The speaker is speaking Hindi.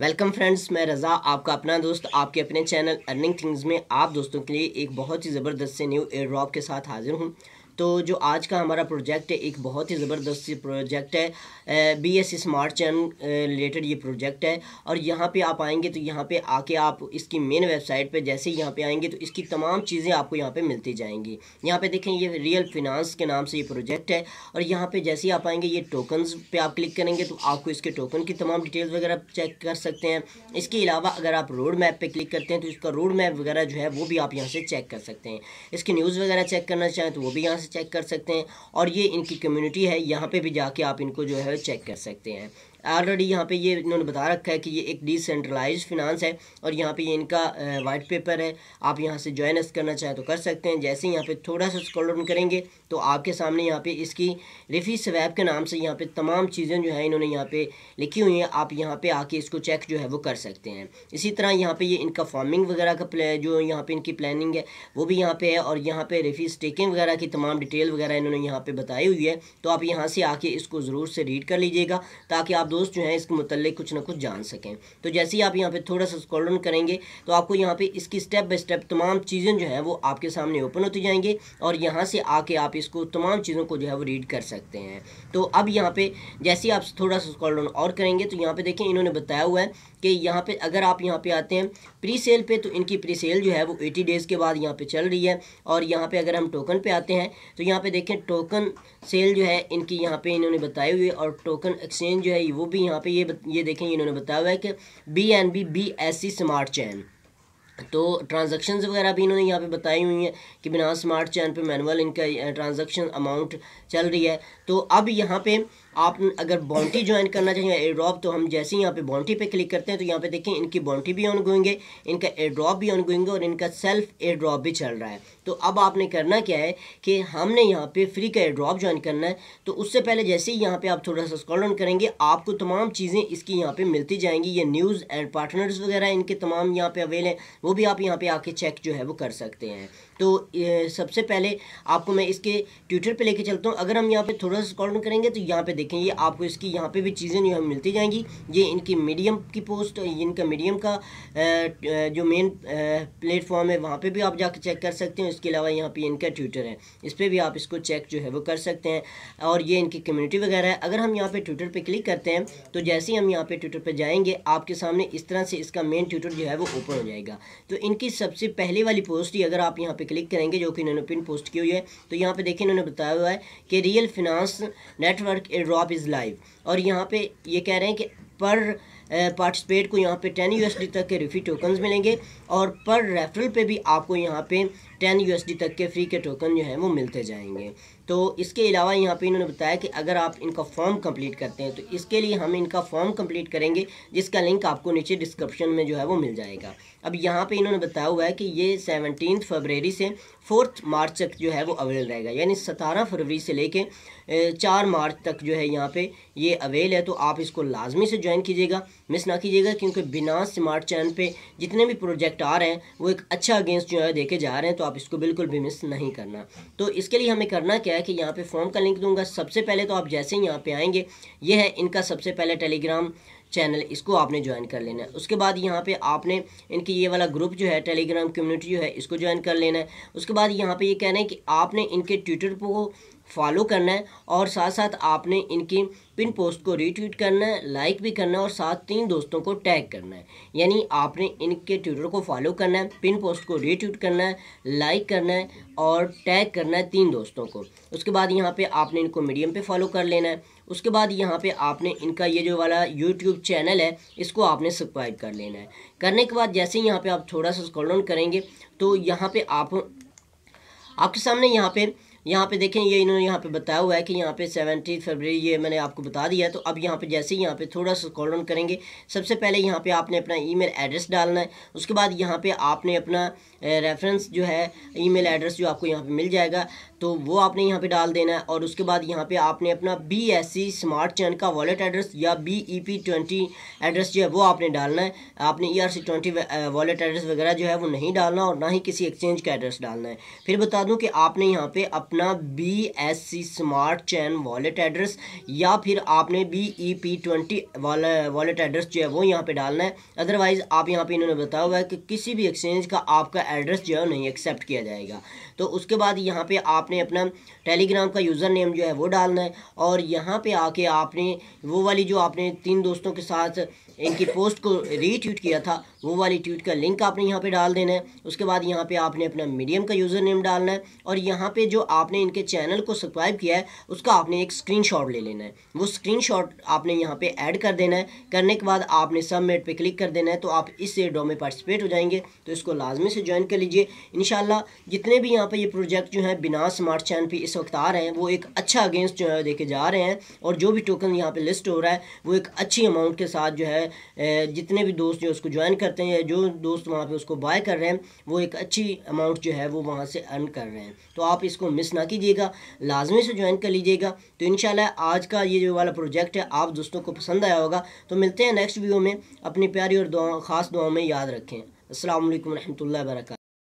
वेलकम फ्रेंड्स मैं रज़ा आपका अपना दोस्त आपके अपने चैनल अर्निंग थिंग्स में आप दोस्तों के लिए एक बहुत ही ज़बरदस्त से न्यू एयर ड्रॉप के साथ हाजिर हूँ तो जो आज का हमारा प्रोजेक्ट है एक बहुत ही ज़बरदस्त प्रोजेक्ट है B S smart chain related ये प्रोजेक्ट है और यहाँ पे आप आएंगे तो यहाँ पे आके आप इसकी मेन वेबसाइट पे जैसे ही यहाँ पे आएंगे तो इसकी तमाम चीज़ें आपको यहाँ पे मिलती जाएंगी यहाँ पे देखें ये रियल फिनांस के नाम से ये प्रोजेक्ट है और यहाँ पर जैसे ही आप आएँगे ये टोकन्स पर आप क्लिक करेंगे तो आपको इसके टोकन की तमाम डिटेल्स वगैरह चेक कर सकते हैं इसके अलावा अगर आप रोड मैप पर क्लिक करते हैं तो इसका रोड मैप वगैरह जो है वो भी आप यहाँ से चेक कर सकते हैं इसकी न्यूज़ वगैरह चेक करना चाहें तो वो भी यहाँ से चेक कर सकते हैं और ये इनकी कम्युनिटी है यहाँ पे भी जाके आप इनको जो है चेक कर सकते हैं ऑलरेडी यहाँ पे ये इन्होंने बता रखा है कि ये एक डिसेंट्रलाइज फिनांस है और यहाँ पे ये इनका वाइट पेपर है आप यहाँ से ज्वाइन करना चाहें तो कर सकते हैं जैसे ही यहाँ पे थोड़ा सा स्कॉल डाउन करेंगे तो आपके सामने यहाँ पे इसकी रिफी स्वैब के नाम से यहाँ पे तमाम चीज़ें जो है इन्होंने यहाँ पे लिखी हुई हैं आप यहाँ पे आके इसको चेक जो है वो कर सकते हैं इसी तरह यहाँ पे ये इनका फार्मिंग वगैरह का प्ले जो यहाँ पे इनकी प्लानिंग है वो भी यहाँ पे है और यहाँ पे रिफी स्टेकिंग वगैरह की तमाम डिटेल वगैरह इन्होंने यहाँ पर बताई हुई है तो आप यहाँ से आके इसको ज़रूर से रीड कर लीजिएगा ताकि आप दोस्त जो हैं इसके मतलब कुछ ना कुछ जान सकें तो जैसे ही आप यहाँ पे थोड़ा सा स्कॉल करेंगे तो आपको यहाँ पे इसकी स्टेप बाय स्टेप तमाम चीज़ें जो हैं वो आपके सामने ओपन होती जाएंगी और यहाँ से आके आप इसको तमाम चीज़ों को जो है वो रीड कर सकते हैं तो अब यहाँ पे जैसे ही आप थोड़ा सा स्कॉल और करेंगे तो यहाँ पर देखें इन्होंने बताया हुआ है कि यहाँ पर अगर आप यहाँ पे आते हैं प्री सेल पर तो इनकी प्री सेल जो है वो एटी डेज़ के बाद यहाँ पर चल रही है और यहाँ पर अगर हम टोकन पर आते हैं तो यहाँ पर देखें टोकन सेल जो है इनकी यहाँ पर इन्होंने बताई हुई है और टोकन एक्सचेंज जो है वो भी यहाँ पे ये ये देखें इन्होंने बताया हुआ है कि B N B B S C smart chain तो ट्रांजेक्शन वगैरह भी इन्होंने यहाँ पे बताई हुई हैं कि बिना स्मार्ट चैन पे मैनुअल इनका ट्रांजेक्शन अमाउंट चल रही है तो अब यहाँ पे आप अगर बाउंड्री ज्वाइन करना चाहिए एड्रॉप तो हम जैसे ही यहाँ पे बाउंड्री पे क्लिक करते हैं तो यहाँ पे देखें इनकी बाउंड्री भी ऑन गोएंगे इनका इनका एड्रॉप भी ऑन गोएंगे और इनका सेल्फ एड्रॉप भी चल रहा है तो अब आपने करना क्या है कि हमने यहाँ पे फ्री का एड्रॉप ज्वाइन करना है तो उससे पहले जैसे ही यहाँ पर आप थोड़ा सा स्क्रॉल डाउन करेंगे आपको तमाम चीज़ें इसकी यहाँ पर मिलती जाएंगी ये न्यूज़ एंड पार्टनर्स वगैरह इनके तमाम यहाँ पर अवेल हैं वो भी आप यहाँ पर आके चेक जो है वो कर सकते हैं तो सबसे पहले आपको मैं इसके ट्विटर पर लेके चलता हूँ अगर हम यहाँ पर थोड़ा सा स्क्रॉल डाउन करेंगे तो यहाँ पर देखें ये आपको इसकी यहाँ पे भी चीज़ें जो है मिलती जाएंगी ये इनकी मीडियम की पोस्ट इनका मीडियम का जो मेन प्लेटफॉर्म है वहाँ पे भी आप जाके चेक कर सकते हैं इसके अलावा यहाँ पे इनका ट्विटर है इस पर भी आप इसको चेक जो है वो कर सकते हैं और ये इनकी कम्यूनिटी वगैरह है अगर हम यहाँ पर ट्विटर पर क्लिक करते हैं तो जैसे ही हम यहाँ पर ट्विटर पर जाएंगे आपके सामने इस तरह से इसका मेन ट्विटर जो है वो ओपन हो जाएगा तो इनकी सबसे पहले वाली पोस्ट ही अगर आप यहाँ पर क्लिक करेंगे जो कि इन्होंने पिन पोस्ट की हुई है तो यहाँ पर देखिए इन्होंने बताया हुआ है कि real finance network drop is live और यहाँ पे ये कह रहे हैं कि पर पार्टिसिपेट को यहाँ पे 10 यू तक के रिफ़ी टोकन्स मिलेंगे और पर रेफरल पे भी आपको यहाँ पे 10 यू तक के फ्री के टोकन जो हैं वो मिलते जाएंगे तो इसके अलावा यहाँ पे इन्होंने बताया कि अगर आप इनका फॉर्म कंप्लीट करते हैं तो इसके लिए हम इनका फॉर्म कंप्लीट करेंगे जिसका लिंक आपको नीचे डिस्क्रिप्शन में जो है वो मिल जाएगा अब यहाँ पे इन्होंने बताया हुआ है कि ये सेवनटीन फरवरी से फोर्थ मार्च तक जो है वो अवेल रहेगा यानी सतारह फरवरी से लेके चार मार्च तक जो है यहाँ पे ये अवेल है तो आप इसको लाजमी से जो ज्वाइन कीजिएगा मिस ना कीजिएगा क्योंकि बिना स्मार्ट चैनल पे जितने भी प्रोजेक्ट आ रहे हैं वो एक अच्छा अगेंस्ट जो है देखे जा रहे हैं तो आप इसको बिल्कुल भी मिस नहीं करना तो इसके लिए हमें करना क्या है कि यहाँ पर फॉर्म का लिंक दूंगा सबसे पहले तो आप जैसे ही यहाँ पर आएंगे ये है इनका सबसे पहले टेलीग्राम चैनल इसको आपने ज्वाइन कर लेना है उसके बाद यहाँ पे आपने इनकी ये वाला ग्रुप जो है टेलीग्राम कम्युनिटी जो है इसको ज्वाइन कर लेना है उसके बाद यहाँ पे ये यह कह रहे हैं कि आपने इनके ट्विटर को फॉलो करना है और साथ साथ आपने इनकी पिन पोस्ट को रीट्वीट करना है लाइक भी करना है और साथ तीन दोस्तों को टैग करना है यानी आपने इनके ट्विटर को फॉलो करना है पिन पोस्ट को रीट्वीट करना है लाइक करना है और टैग करना है तीन दोस्तों को उसके बाद यहाँ पे आपने इनको मीडियम पे फॉलो कर लेना है उसके बाद यहाँ पे आपने इनका ये जो वाला यूट्यूब चैनल है इसको आपने सब्सक्राइब कर लेना है करने के बाद जैसे ही यहाँ पर आप थोड़ा सा स्क्रॉल डाउन करेंगे तो यहाँ पर आप आपके सामने यहाँ पर यहाँ पे देखें ये इन्होंने यहाँ पे बताया हुआ है कि यहाँ पे सेवेंटी फरवरी ये मैंने आपको बता दिया है तो अब यहाँ पे जैसे ही यहाँ पे थोड़ा सा कॉल डाउन करेंगे सबसे पहले यहाँ पे आपने अपना ईमेल एड्रेस डालना है उसके बाद यहाँ पे आपने अपना रेफरेंस जो है ईमेल एड्रेस जो आपको यहाँ पे मिल जाएगा तो वो आपने यहाँ पे डाल देना है और उसके बाद यहाँ पे आपने अपना B S C smart chain का वॉलेट एड्रेस या B E P twenty address जो है वो आपने डालना है आपने E R C twenty wallet address वगैरह जो है वो नहीं डालना और ना ही किसी एक्सचेंज का एड्रेस डालना है फिर बता दूँ कि आपने यहाँ पर अप अपना B S C smart chain wallet address या फिर आपने B E P twenty wallet address जो है वो यहाँ पे डालना है अदरवाइज़ आप यहाँ पे इन्होंने बताया हुआ है कि किसी भी एक्सचेंज का आपका एड्रेस जो है नहीं एक्सेप्ट किया जाएगा तो उसके बाद यहाँ पे आपने अपना टेलीग्राम का यूज़र नेम जो है वो डालना है और यहाँ पे आके आपने वो वाली जो आपने तीन दोस्तों के साथ इनकी पोस्ट को रीट्वीट किया था वो वाली ट्वीट का लिंक आपने यहाँ पे डाल देना है उसके बाद यहाँ पे आपने अपना मीडियम का यूज़र नेम डालना है और यहाँ पे जो आपने इनके चैनल को सब्सक्राइब किया है उसका आपने एक स्क्रीनशॉट ले लेना है वो स्क्रीनशॉट आपने यहाँ पे ऐड कर देना है करने के बाद आपने सबमिट पे क्लिक कर देना है तो आप इस एडो में पार्टिसिपेट हो जाएंगे तो इसको लाजमी से ज्वाइन कर लीजिए इन जितने भी यहाँ पर ये प्रोजेक्ट जो है बिना स्मार्ट चैन पर इस वक्त आ रहे हैं वो एक अच्छा अगेंस्ट जो है देखे जा रहे हैं और जो भी टोकन यहाँ पर लिस्ट हो रहा है वो एक अच्छी अमाउंट के साथ जो है जितने भी दोस्त जो उसको ज्वाइन करते हैं जो दोस्त वहाँ पे उसको बाय कर रहे हैं वो एक अच्छी अमाउंट जो है वो वहाँ से अर्न कर रहे हैं तो आप इसको मिस ना कीजिएगा लाजमी से ज्वाइन कर लीजिएगा तो इन आज का ये जो वाला प्रोजेक्ट है आप दोस्तों को पसंद आया होगा तो मिलते हैं नेक्स्ट वीडियो में अपनी प्यारी और दुआ ख़ास दुआओं में याद रखें असल वरहमल वर्क